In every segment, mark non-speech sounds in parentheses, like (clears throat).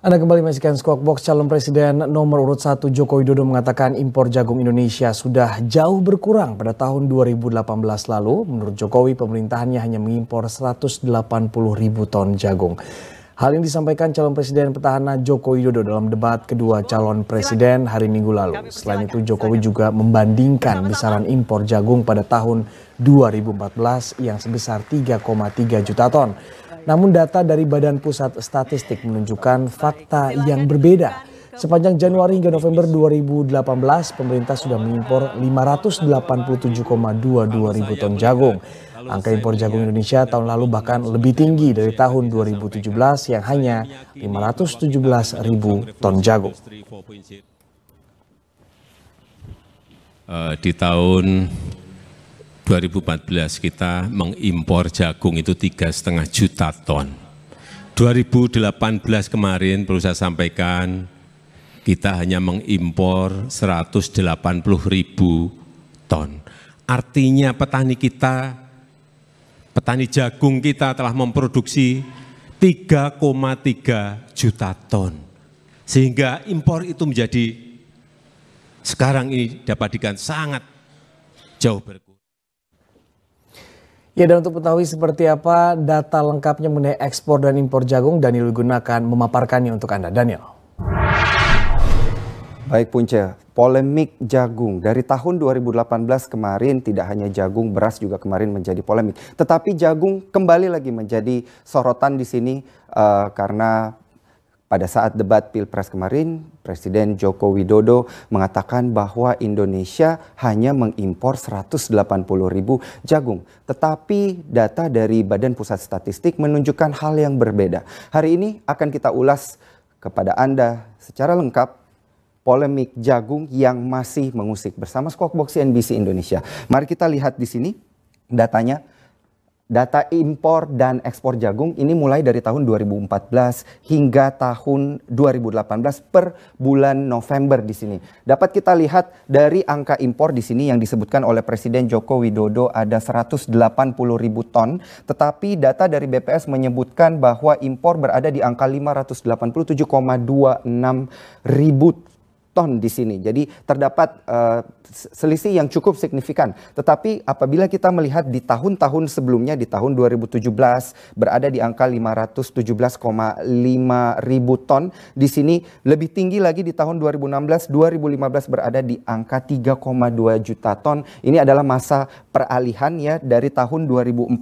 Anda kembali menyaksikan Squawk Box calon presiden nomor urut 1 Joko Widodo mengatakan impor jagung Indonesia sudah jauh berkurang pada tahun 2018 lalu. Menurut Jokowi pemerintahannya hanya mengimpor 180 ribu ton jagung. Hal ini disampaikan calon presiden petahana Joko Widodo dalam debat kedua calon presiden hari Minggu lalu. Selain itu Jokowi juga membandingkan besaran impor jagung pada tahun 2014 yang sebesar 3,3 juta ton. Namun data dari Badan Pusat Statistik menunjukkan fakta yang berbeda. Sepanjang Januari hingga November 2018, pemerintah sudah mengimpor 587,22 ribu ton jagung. Angka impor jagung Indonesia tahun lalu bahkan lebih tinggi dari tahun 2017 yang hanya 517 ribu ton jagung. Eh, di tahun 2014 kita mengimpor jagung itu tiga setengah juta ton. 2018 kemarin perlu saya sampaikan kita hanya mengimpor 180 ribu ton. Artinya petani kita, petani jagung kita telah memproduksi 3,3 juta ton. Sehingga impor itu menjadi sekarang ini dapat dikatakan sangat jauh berkurang. Ya dan untuk mengetahui seperti apa data lengkapnya mengenai ekspor dan impor jagung, Daniel gunakan memaparkannya untuk Anda. Daniel. Baik Punca, polemik jagung dari tahun 2018 kemarin tidak hanya jagung, beras juga kemarin menjadi polemik. Tetapi jagung kembali lagi menjadi sorotan di sini uh, karena pada saat debat Pilpres kemarin, Presiden Joko Widodo mengatakan bahwa Indonesia hanya mengimpor 180 ribu jagung. Tetapi data dari Badan Pusat Statistik menunjukkan hal yang berbeda. Hari ini akan kita ulas kepada Anda secara lengkap polemik jagung yang masih mengusik bersama Squawk Box CNBC Indonesia. Mari kita lihat di sini datanya data impor dan ekspor jagung ini mulai dari tahun 2014 hingga tahun 2018 per bulan November di sini. Dapat kita lihat dari angka impor di sini yang disebutkan oleh Presiden Joko Widodo ada 180 ribu ton, tetapi data dari BPS menyebutkan bahwa impor berada di angka 587,26 ribu ton di sini. Jadi terdapat uh, selisih yang cukup signifikan. Tetapi apabila kita melihat di tahun-tahun sebelumnya di tahun 2017 berada di angka 517,5 ribu ton. Di sini lebih tinggi lagi di tahun 2016 2015 berada di angka 3,2 juta ton. Ini adalah masa peralihan ya dari tahun 2014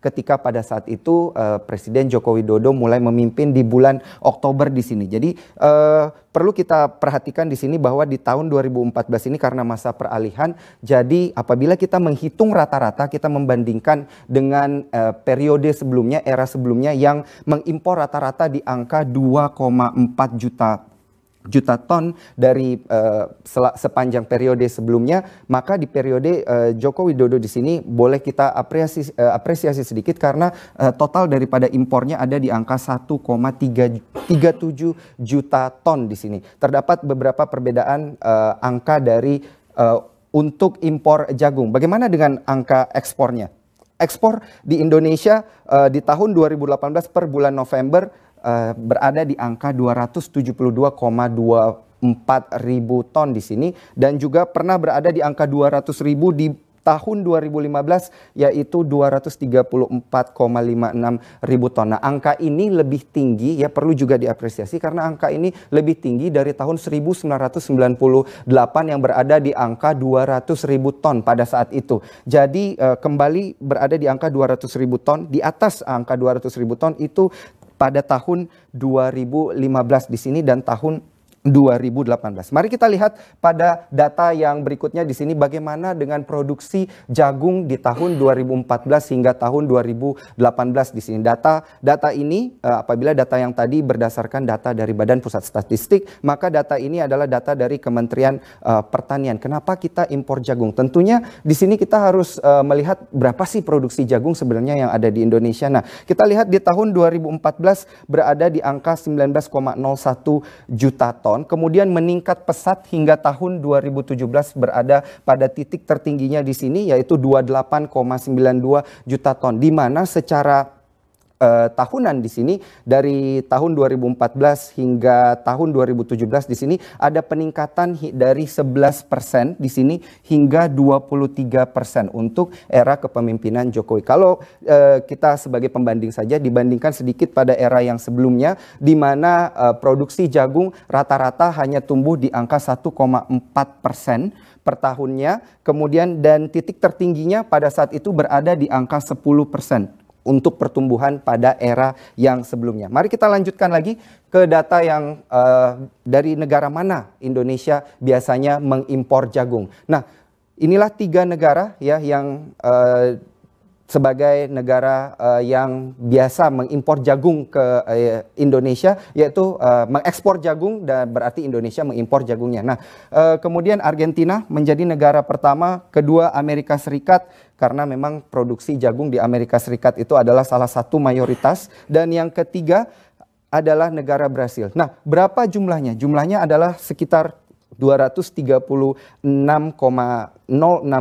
ketika pada saat itu uh, Presiden Joko Widodo mulai memimpin di bulan Oktober di sini. Jadi uh, perlu kita perhatikan di sini bahwa di tahun 2014 ini karena masa peralihan, jadi apabila kita menghitung rata-rata, kita membandingkan dengan eh, periode sebelumnya, era sebelumnya yang mengimpor rata-rata di angka 2,4 juta juta ton dari uh, sepanjang periode sebelumnya maka di periode uh, Joko Widodo di sini boleh kita apresiasi uh, eh, apresiasi sedikit karena uh, total daripada impornya ada di angka 1,37 juta ton di sini. Terdapat beberapa perbedaan uh, angka dari uh, untuk impor jagung. Bagaimana dengan angka ekspornya? Ekspor di Indonesia uh, di tahun 2018 per bulan November uh, berada di angka 272,24 ribu ton di sini dan juga pernah berada di angka 200 ribu di tahun 2015 yaitu 234,56 ribu ton. Nah, angka ini lebih tinggi ya perlu juga diapresiasi karena angka ini lebih tinggi dari tahun 1998 yang berada di angka 200 ribu ton pada saat itu. Jadi eh, kembali berada di angka 200 ribu ton di atas angka 200 ribu ton itu pada tahun 2015 di sini dan tahun 2018. Mari kita lihat pada data yang berikutnya di sini bagaimana dengan produksi jagung di tahun 2014 hingga tahun 2018 di sini. Data data ini eh, apabila data yang tadi berdasarkan data dari Badan Pusat Statistik, maka data ini adalah data dari Kementerian eh, Pertanian. Kenapa kita impor jagung? Tentunya di sini kita harus eh, melihat berapa sih produksi jagung sebenarnya yang ada di Indonesia. Nah, kita lihat di tahun 2014 berada di angka 19,01 juta ton ton kemudian meningkat pesat hingga tahun 2017 berada pada titik tertingginya di sini yaitu 28,92 juta ton di mana secara eh, tahunan di sini dari tahun 2014 hingga tahun 2017 di sini ada peningkatan dari 11 persen di sini hingga 23 persen untuk era kepemimpinan Jokowi. Kalau uh, kita sebagai pembanding saja dibandingkan sedikit pada era yang sebelumnya di mana uh, produksi jagung rata-rata hanya tumbuh di angka 1,4 persen per tahunnya kemudian dan titik tertingginya pada saat itu berada di angka 10 persen untuk pertumbuhan pada era yang sebelumnya. Mari kita lanjutkan lagi ke data yang uh, dari negara mana Indonesia biasanya mengimpor jagung. Nah, inilah tiga negara ya yang uh, sebagai negara uh, yang biasa mengimpor jagung ke uh, Indonesia yaitu uh, mengekspor jagung dan berarti Indonesia mengimpor jagungnya. Nah, uh, kemudian Argentina menjadi negara pertama, kedua Amerika Serikat karena memang produksi jagung di Amerika Serikat itu adalah salah satu mayoritas dan yang ketiga adalah negara Brasil. Nah, berapa jumlahnya? Jumlahnya adalah sekitar 236,06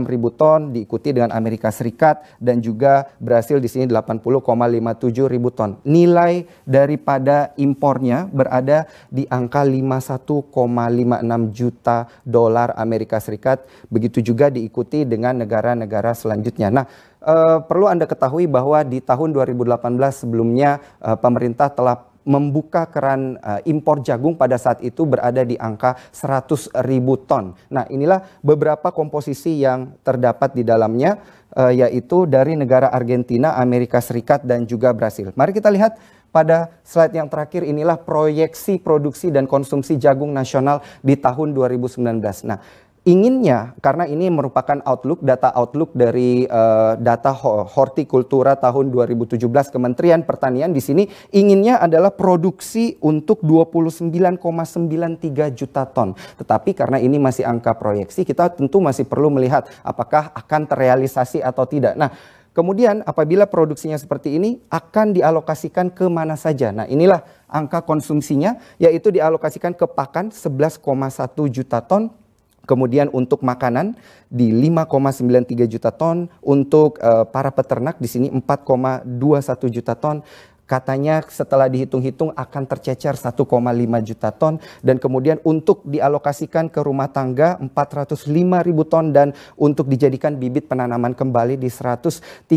ribu ton diikuti dengan Amerika Serikat dan juga Brasil di sini 80,57 ribu ton. Nilai daripada impornya berada di angka 51,56 juta dolar Amerika Serikat. Begitu juga diikuti dengan negara-negara selanjutnya. Nah, Uh, perlu Anda ketahui bahwa di tahun 2018 sebelumnya uh, pemerintah telah membuka keran uh, impor jagung pada saat itu berada di angka 100 ribu ton. Nah inilah beberapa komposisi yang terdapat di dalamnya uh, yaitu dari negara Argentina, Amerika Serikat dan juga Brasil. Mari kita lihat pada slide yang terakhir inilah proyeksi produksi dan konsumsi jagung nasional di tahun 2019. Nah inginnya karena ini merupakan outlook data outlook dari uh, data hortikultura tahun 2017 Kementerian Pertanian di sini inginnya adalah produksi untuk 29,93 juta ton. Tetapi karena ini masih angka proyeksi kita tentu masih perlu melihat apakah akan terrealisasi atau tidak. Nah, Kemudian apabila produksinya seperti ini akan dialokasikan ke mana saja. Nah inilah angka konsumsinya yaitu dialokasikan ke pakan 11,1 juta ton, Kemudian untuk makanan di 5,93 juta ton, untuk uh, para peternak di sini 4,21 juta ton. Katanya setelah dihitung-hitung akan tercecer 1,5 juta ton dan kemudian untuk dialokasikan ke rumah tangga 405 ribu ton dan untuk dijadikan bibit penanaman kembali di 113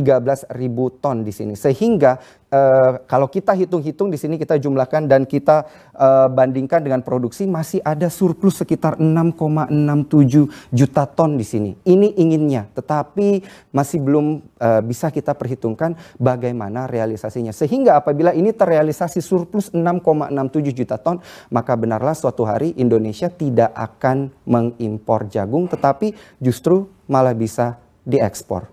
ribu ton di sini. Sehingga Eh, kalau kita hitung-hitung di sini kita jumlahkan dan kita uh, bandingkan dengan produksi masih ada surplus sekitar 6,67 juta ton di sini. Ini inginnya, tetapi masih belum uh, bisa kita perhitungkan bagaimana realisasinya. Sehingga apabila ini terrealisasi surplus 6,67 juta ton, maka benarlah suatu hari Indonesia tidak akan mengimpor jagung tetapi justru malah bisa diekspor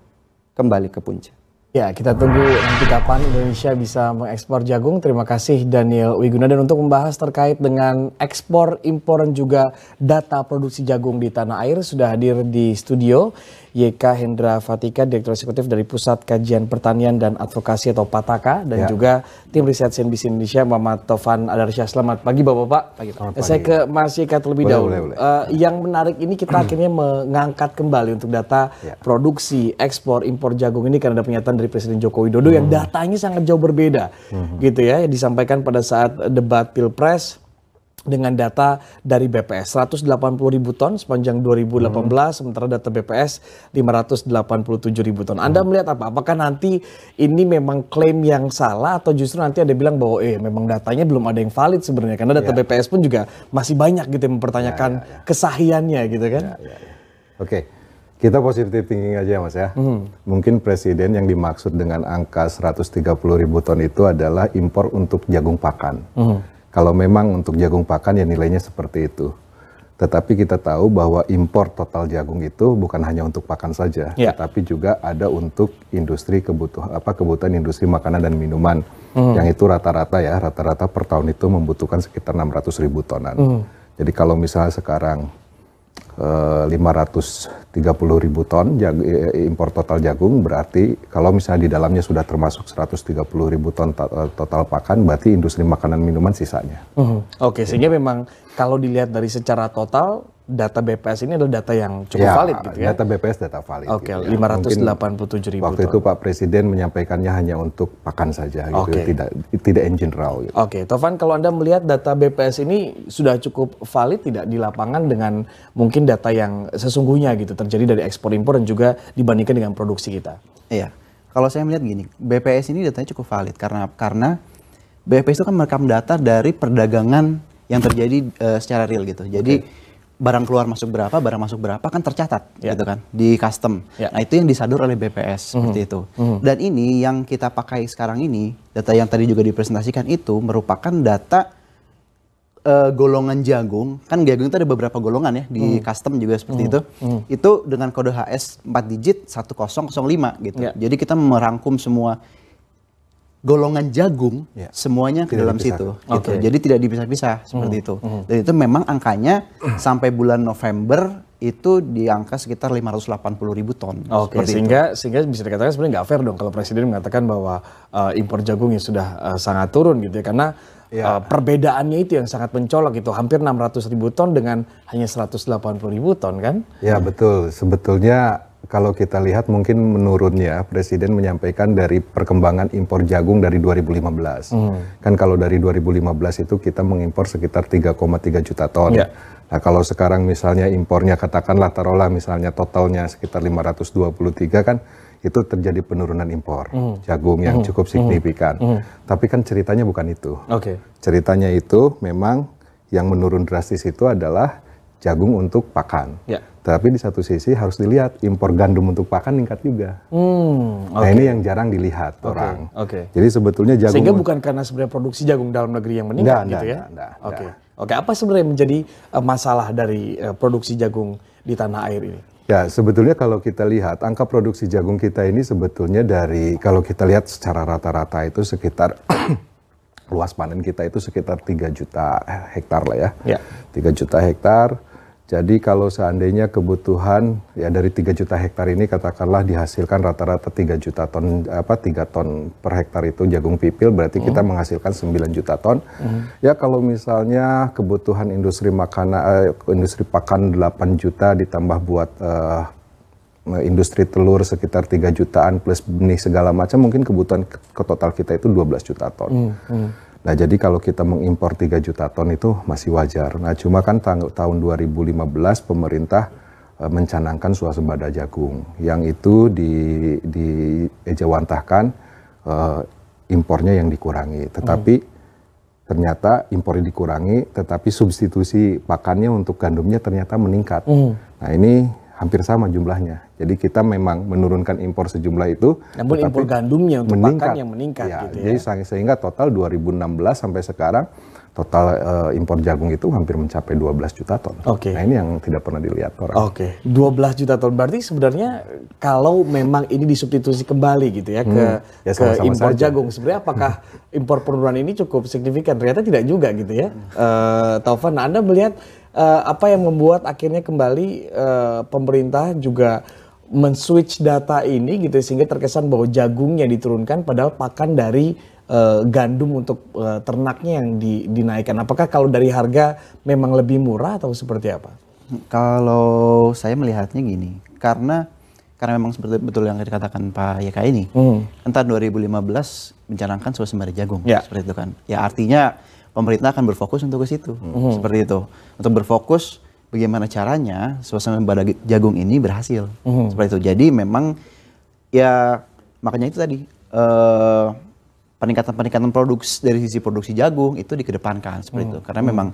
kembali ke puncak. Ya, kita tunggu nanti kapan Indonesia bisa mengekspor jagung. Terima kasih Daniel Wiguna dan untuk membahas terkait dengan ekspor, impor dan juga data produksi jagung di tanah air sudah hadir di studio YK Hendra Fatika, Direktur Eksekutif dari Pusat Kajian Pertanian dan Advokasi atau PATAKA, dan ya. juga tim riset CNBC Indonesia Muhammad Tovan Adarsyah. Selamat pagi Bapak-Bapak. Eh, saya ke Mas YK terlebih boleh, dahulu. Boleh, boleh. Uh, yang menarik ini kita hmm. akhirnya mengangkat kembali untuk data ya. produksi, ekspor, impor jagung ini karena ada pernyataan dari Presiden Joko Widodo hmm. yang datanya sangat jauh berbeda. Hmm. Gitu ya, yang disampaikan pada saat debat Pilpres dengan data dari BPS 180 ribu ton sepanjang 2018 hmm. sementara data BPS 587 ribu ton. Anda hmm. melihat apa? Apakah nanti ini memang klaim yang salah atau justru nanti ada bilang bahwa eh memang datanya belum ada yang valid sebenarnya karena data yeah. BPS pun juga masih banyak gitu yang mempertanyakan yeah, yeah, yeah. kesahiannya gitu kan? Yeah, yeah, yeah. Oke. Kita positif thinking aja ya, mas ya. Hmm. Mungkin presiden yang dimaksud dengan angka 130 ribu ton itu adalah impor untuk jagung pakan. Hmm kalau memang untuk jagung pakan ya nilainya seperti itu. Tetapi kita tahu bahwa impor total jagung itu bukan hanya untuk pakan saja, ya. tetapi juga ada untuk industri kebutuhan apa kebutuhan industri makanan dan minuman. hmm. Yang itu rata-rata ya, rata-rata per tahun itu membutuhkan sekitar 600 ribu tonan. Hmm. Jadi kalau misalnya sekarang 530 eh, ribu ton eh, eh, impor total jagung berarti kalau misalnya di dalamnya sudah termasuk 130 ribu ton total pakan berarti industri makanan minuman sisanya. Hmm. Oke, okay, sehingga memang kalau dilihat dari secara total data BPS ini adalah data yang cukup ya, valid gitu ya. Data BPS data valid. Oke, okay, gitu, ya. puluh 587 ribu. Waktu itu Pak Presiden menyampaikannya hanya untuk pakan saja gitu, ya, tidak tidak in general gitu. Oke, okay. Tovan kalau Anda melihat data BPS ini sudah cukup valid tidak di lapangan dengan mungkin data yang sesungguhnya gitu terjadi dari ekspor impor dan juga dibandingkan dengan produksi kita. Iya. Kalau saya melihat gini, BPS ini datanya cukup valid karena karena BPS itu kan merekam data dari perdagangan yang terjadi uh, secara real gitu. Jadi okay barang keluar masuk berapa, barang masuk berapa kan tercatat yeah. gitu kan di custom. Yeah. Nah, itu yang disadur oleh BPS mm -hmm. seperti itu. Mm -hmm. Dan ini yang kita pakai sekarang ini, data yang tadi juga dipresentasikan itu merupakan data uh, golongan jagung, kan jagung itu ada beberapa golongan ya di hmm. custom juga seperti hmm. itu. Hmm. Itu dengan kode HS 4 digit 1005 gitu. Yeah. Jadi kita merangkum semua golongan jagung ya. semuanya ke dalam situ gitu. okay. Jadi tidak dipisah-pisah seperti hmm. itu. Hmm. Dan itu memang angkanya sampai bulan November itu di angka sekitar 580 ribu ton. Oke, okay, sehingga sehingga bisa dikatakan sebenarnya nggak fair dong kalau presiden mengatakan bahwa uh, impor jagungnya sudah uh, sangat turun gitu ya karena ya. Uh, perbedaannya itu yang sangat mencolok itu hampir 600 ribu ton dengan hanya 180 ribu ton kan? Ya betul, sebetulnya kalau kita lihat mungkin menurunnya Presiden menyampaikan dari perkembangan impor jagung dari 2015. Hmm. Kan kalau dari 2015 itu kita mengimpor sekitar 3,3 juta ton. Yeah. Nah kalau sekarang misalnya impornya katakanlah taruhlah misalnya totalnya sekitar 523 kan itu terjadi penurunan impor mm. jagung yang mm. cukup hmm. signifikan. Mm. Mm. Tapi kan ceritanya bukan itu. Okay. Ceritanya itu memang yang menurun drastis itu adalah jagung untuk pakan. Yeah. Tapi di satu sisi harus dilihat impor gandum untuk pakan meningkat juga. Hmm, okay. Nah ini yang jarang dilihat okay. orang. Oke. Okay. Jadi sebetulnya jagung sehingga bukan karena sebenarnya produksi jagung dalam negeri yang meningkat enggak, gitu enggak, ya. Enggak, Oke. Okay. Oke, okay. apa sebenarnya menjadi uh, masalah dari uh, produksi jagung di tanah air ini? Ya, sebetulnya kalau kita lihat angka produksi jagung kita ini sebetulnya dari kalau kita lihat secara rata-rata itu sekitar (clears throat) luas panen kita itu sekitar 3 juta hektar lah ya. ya. Tiga 3 juta hektar jadi kalau seandainya kebutuhan ya dari 3 juta hektar ini katakanlah dihasilkan rata-rata 3 juta ton apa 3 ton per hektar itu jagung pipil berarti hmm. kita menghasilkan 9 juta ton. Hmm. Ya kalau misalnya kebutuhan industri makanan eh, industri pakan 8 juta ditambah buat eh, eh industri telur sekitar 3 jutaan plus benih segala macam mungkin kebutuhan ke, total kita itu 12 juta ton. Hmm. Hmm. Nah, jadi kalau kita mengimpor 3 juta ton itu masih wajar. Nah, cuma kan tahun 2015 pemerintah eh, mencanangkan suasembada jagung yang itu di ejawantahkan e, impornya yang dikurangi. Tetapi hmm. ternyata impornya dikurangi, tetapi substitusi pakannya untuk gandumnya ternyata meningkat. Hmm. Nah, ini hampir sama jumlahnya. Jadi kita memang menurunkan impor sejumlah itu. Namun impor gandumnya untuk meningkat. pakan yang meningkat. Ya, gitu ya. Jadi sehingga total 2016 sampai sekarang total uh, impor jagung itu hampir mencapai 12 juta ton. Oke. Okay. Nah ini yang tidak pernah dilihat orang. Oke. Okay. 12 juta ton berarti sebenarnya kalau memang ini disubstitusi kembali gitu ya hmm. Ya, ke ya, sama -sama ke impor saja. jagung sebenarnya apakah (laughs) impor penurunan ini cukup signifikan? Ternyata tidak juga gitu ya. Uh, Taufan, nah, Anda melihat uh, apa yang membuat akhirnya kembali uh, pemerintah juga menswitch data ini gitu ya, sehingga terkesan bahwa jagung yang diturunkan padahal pakan dari uh, gandum untuk uh, ternaknya yang di, dinaikkan. Apakah kalau dari harga memang lebih murah atau seperti apa? Kalau saya melihatnya gini, karena karena memang seperti betul yang dikatakan Pak YK ini, hmm. entah kan 2015 mencanangkan suasembada jagung ya. seperti itu kan. Ya artinya pemerintah akan berfokus untuk ke situ. Hmm. hmm. Seperti itu. Untuk berfokus bagaimana caranya suasana badak jagung ini berhasil. Hmm. Seperti itu. Jadi memang ya makanya itu tadi uh, peningkatan-peningkatan produksi dari sisi produksi jagung itu dikedepankan seperti hmm. itu oh. karena memang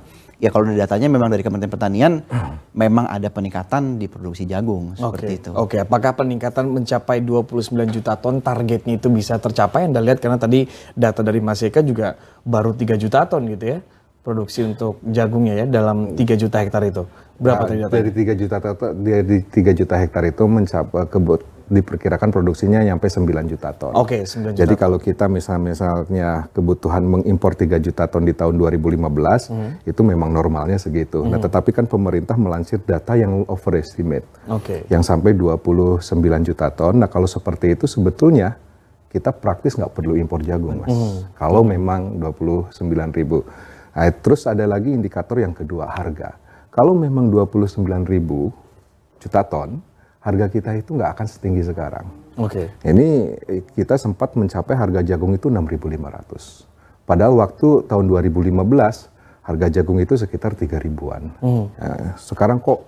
ya kalau dari datanya memang dari Kementerian Pertanian hmm. memang ada peningkatan di produksi jagung seperti okay. itu. Oke, okay. apakah peningkatan mencapai 29 juta ton targetnya itu bisa tercapai? Anda lihat karena tadi data dari Mas Eka juga baru 3 juta ton gitu ya produksi untuk jagungnya ya dalam 3 juta hektar itu. Berapa nah, tadi datanya? Dari 3 juta dari 3 juta hektar itu mencapai kebut diperkirakan produksinya nyampe 9 juta ton. Oke, okay, 9 juta. Jadi kalau kita misal misalnya kebutuhan mengimpor 3 juta ton di tahun 2015, hmm. itu memang normalnya segitu. Nah, hmm. Nah, tetapi kan pemerintah melansir data yang overestimate. Oke. Okay. Yang sampai 29 juta ton. Nah, kalau seperti itu sebetulnya kita praktis nggak perlu impor jagung, Mas. Hmm. Kalau hmm. memang 29 ribu. Nah, terus ada lagi indikator yang kedua, harga. Kalau memang 29 ribu juta ton, harga kita itu nggak akan setinggi sekarang. Oke. Okay. Ini kita sempat mencapai harga jagung itu 6.500. Padahal waktu tahun 2015 harga jagung itu sekitar 3 ribuan. Hmm. Ya, sekarang kok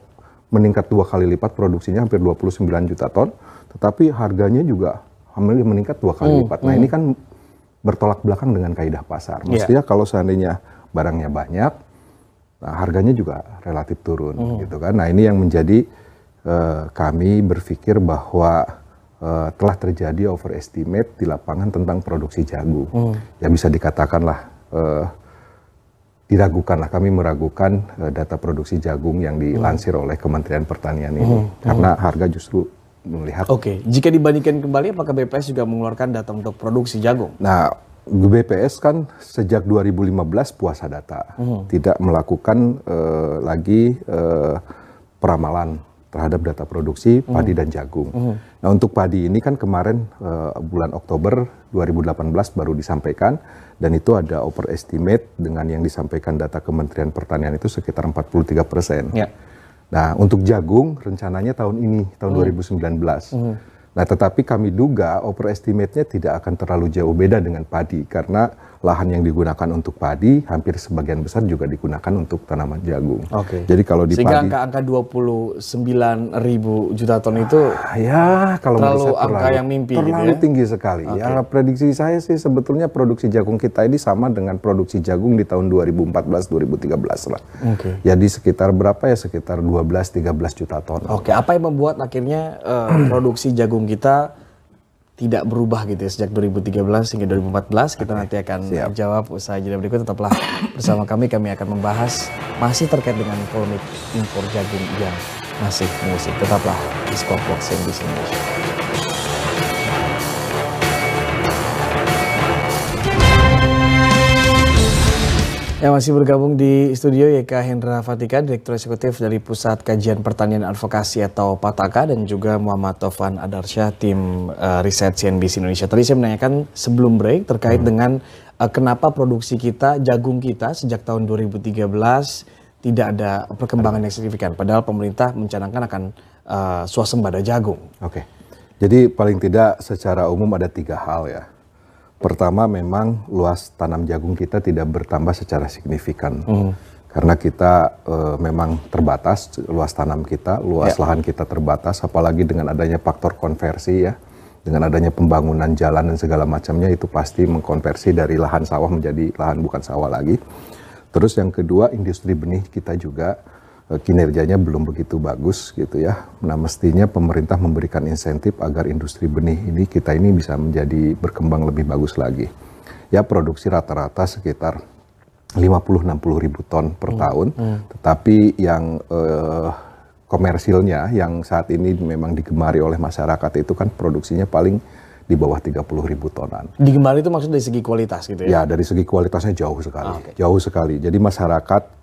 meningkat dua kali lipat produksinya hampir 29 juta ton, tetapi harganya juga hampir meningkat dua kali hmm. lipat. Nah, hmm. ini kan bertolak belakang dengan kaidah pasar. Iya. Mestinya yeah. kalau seandainya barangnya banyak, nah harganya juga relatif turun hmm. gitu kan. Nah, ini yang menjadi Eh, kami berpikir bahwa Uh, telah terjadi overestimate di lapangan tentang produksi jagung. Hmm. Ya bisa dikatakanlah uh, diragukanlah kami meragukan uh, data produksi jagung yang dilansir hmm. oleh Kementerian Pertanian ini hmm. karena hmm. harga justru melihat. Oke, okay. jika dibandingkan kembali apakah BPS juga mengeluarkan data untuk produksi jagung? Nah, BPS kan sejak 2015 puasa data, hmm. tidak melakukan uh, lagi uh, peramalan terhadap data produksi hmm. padi dan jagung. Hmm. Nah, untuk padi ini kan kemarin uh, bulan Oktober 2018 baru disampaikan dan itu ada overestimate dengan yang disampaikan data Kementerian Pertanian itu sekitar 43 persen. Ya. Nah, untuk jagung rencananya tahun ini tahun hmm. 2019. Hmm. Nah, tetapi kami duga overestimate-nya tidak akan terlalu jauh beda dengan padi karena lahan yang digunakan untuk padi hampir sebagian besar juga digunakan untuk tanaman jagung. Oke. Okay. Jadi kalau di Sehingga padi angka-angka 29 ribu juta ton itu ah, ya kalau terlalu saya, terlalu, angka yang mimpi gitu terlalu gitu ya? tinggi sekali. Okay. Ya prediksi saya sih sebetulnya produksi jagung kita ini sama dengan produksi jagung di tahun 2014 2013 lah. Oke. Okay. Ya, Jadi sekitar berapa ya sekitar 12 13 juta ton. Oke, okay. apa yang membuat akhirnya uh, (clears throat) produksi jagung kita tidak berubah gitu ya sejak 2013 hingga 2014 kita okay. nanti akan Siap. jawab usaha jeda berikut tetaplah bersama kami kami akan membahas masih terkait dengan polemik impor jagung yang masih musik tetaplah di Squawk Box Indonesia. Yang masih bergabung di studio YK Hendra Fatika, Direktur Eksekutif dari Pusat Kajian Pertanian Advokasi atau PATAKA dan juga Muhammad Tovan Adarsyah, tim uh, riset CNBC Indonesia. Tadi saya menanyakan sebelum break terkait hmm. dengan uh, kenapa produksi kita, jagung kita sejak tahun 2013 tidak ada perkembangan yang signifikan. Padahal pemerintah mencanangkan akan uh, eh, swasembada jagung. Oke, jadi paling tidak secara umum ada tiga hal ya Pertama memang luas tanam jagung kita tidak bertambah secara signifikan. Mm. Karena kita e, memang terbatas luas tanam kita, luas yeah. lahan kita terbatas apalagi dengan adanya faktor konversi ya. Dengan adanya pembangunan jalan dan segala macamnya itu pasti mengkonversi dari lahan sawah menjadi lahan bukan sawah lagi. Terus yang kedua industri benih kita juga Eh, kinerjanya belum begitu bagus gitu ya. Nah mestinya pemerintah memberikan insentif agar industri benih ini kita ini bisa menjadi berkembang lebih bagus lagi. Ya produksi rata-rata sekitar 50-60 ribu ton per hmm. tahun, hmm. tetapi yang eh, komersilnya yang saat ini memang digemari oleh masyarakat itu kan produksinya paling di bawah 30 ribu tonan. Digemari itu maksudnya dari segi kualitas gitu ya? Ya, dari segi kualitasnya jauh sekali. Ah, okay. Jauh sekali. Jadi masyarakat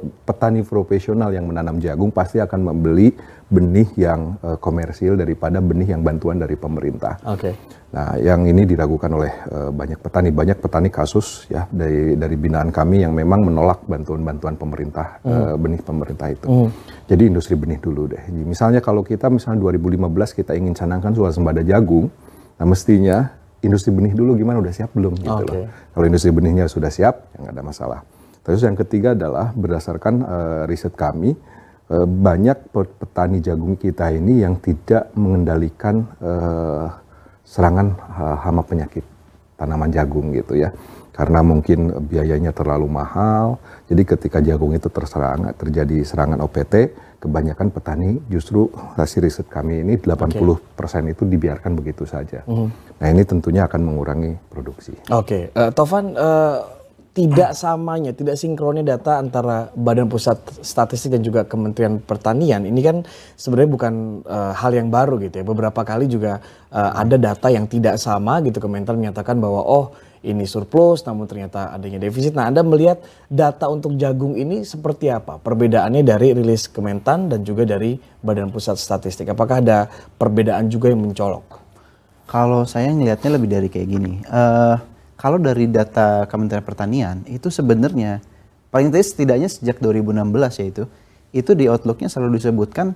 petani profesional yang menanam jagung pasti akan membeli benih yang uh, komersil daripada benih yang bantuan dari pemerintah. Oke. Okay. Nah, yang ini diragukan oleh uh, banyak petani, banyak petani kasus ya dari dari binaan kami yang memang menolak bantuan-bantuan pemerintah mm. uh, benih pemerintah itu. Mm. Jadi industri benih dulu deh. Misalnya kalau kita misalnya 2015 kita ingin canangkan suasembada jagung, nah mestinya industri benih dulu gimana udah siap belum gitu okay. loh. Kalau industri benihnya sudah siap, ya nggak ada masalah. Terus yang ketiga adalah berdasarkan uh, riset kami uh, banyak petani jagung kita ini yang tidak mengendalikan uh, serangan uh, hama penyakit tanaman jagung gitu ya. Karena mungkin biayanya terlalu mahal, jadi ketika jagung itu terserang, terjadi serangan OPT, kebanyakan petani justru hasil riset kami ini 80% okay. itu dibiarkan begitu saja. Mm. Nah ini tentunya akan mengurangi produksi. Oke, okay. uh, Tovan, uh, tidak samanya, tidak sinkronnya data antara Badan Pusat Statistik dan juga Kementerian Pertanian. Ini kan sebenarnya bukan uh, hal yang baru gitu ya. Beberapa kali juga uh, ada data yang tidak sama gitu. Kementerian menyatakan bahwa oh ini surplus namun ternyata adanya defisit. Nah, Anda melihat data untuk jagung ini seperti apa? Perbedaannya dari rilis Kementan dan juga dari Badan Pusat Statistik. Apakah ada perbedaan juga yang mencolok? Kalau saya melihatnya lebih dari kayak gini. Uh, kalau dari data Kementerian Pertanian itu sebenarnya paling tidak setidaknya sejak 2016 yaitu itu di outlooknya selalu disebutkan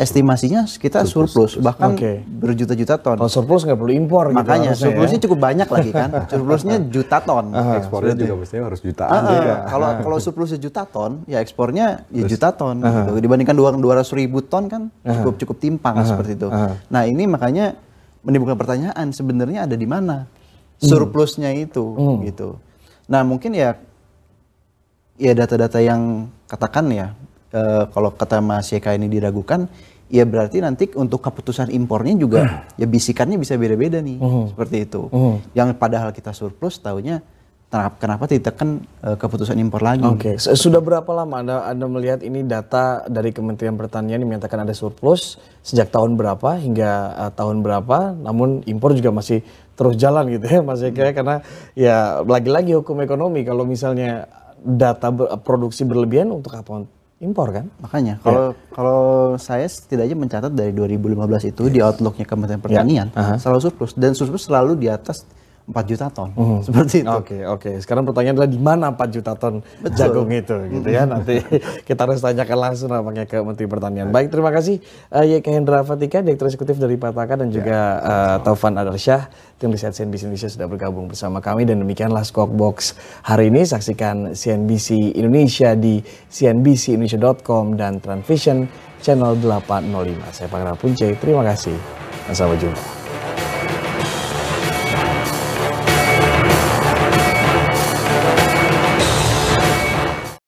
estimasinya kita surplus, bahkan okay. berjuta-juta ton. Kalau surplus nggak perlu impor gitu, Makanya gitu surplusnya ya. cukup banyak lagi kan. (laughs) surplusnya juta ton. ekspornya juga mestinya harus jutaan uh, juga. Kalau kalau surplusnya juta ton, ya ekspornya ya juta ton uh, gitu. Dibandingkan ratus ribu ton kan cukup cukup timpang uh, seperti itu. Uh, nah, ini makanya menimbulkan pertanyaan sebenarnya ada di mana Hmm. surplusnya itu hmm. gitu. Nah mungkin ya ya data-data yang katakan ya e, kalau kata Mas YK ini diragukan, ya berarti nanti untuk keputusan impornya juga hmm. ya bisikannya bisa beda-beda nih hmm. seperti itu. Hmm. Yang padahal kita surplus tahunya kenapa ditekan uh, eh, keputusan impor lagi. Oke, okay. sudah berapa lama Anda, Anda melihat ini data dari Kementerian Pertanian yang menyatakan ada surplus sejak tahun berapa hingga uh, tahun berapa, namun impor juga masih terus jalan gitu ya Mas Eka, ya, karena ya lagi-lagi hukum ekonomi kalau misalnya data ber, produksi berlebihan untuk apa? Impor kan? Makanya kalau ya. kalau saya setidaknya mencatat dari 2015 itu yes. di outlooknya Kementerian ya. Pertanian ya. uh -huh. selalu surplus dan surplus selalu di atas 4 juta ton. Hmm. (laughs) Seperti itu. Oke, okay, oke. Okay. Sekarang pertanyaan adalah di mana 4 juta ton Betul. jagung itu hmm. gitu ya. Nanti (laughs) kita harus tanyakan langsung nampaknya ke Menteri Pertanian. Baik, terima kasih uh, Yek Hendra Fatika, Direktur Eksekutif dari Pataka dan juga ya. uh, Taufan Adarsyah, tim riset CNBC Indonesia sudah bergabung bersama kami dan demikianlah Skok Box hari ini. Saksikan CNBC Indonesia di cnbcindonesia.com dan Transvision channel 805. Saya Pangeran Punce, terima kasih. sampai jumpa.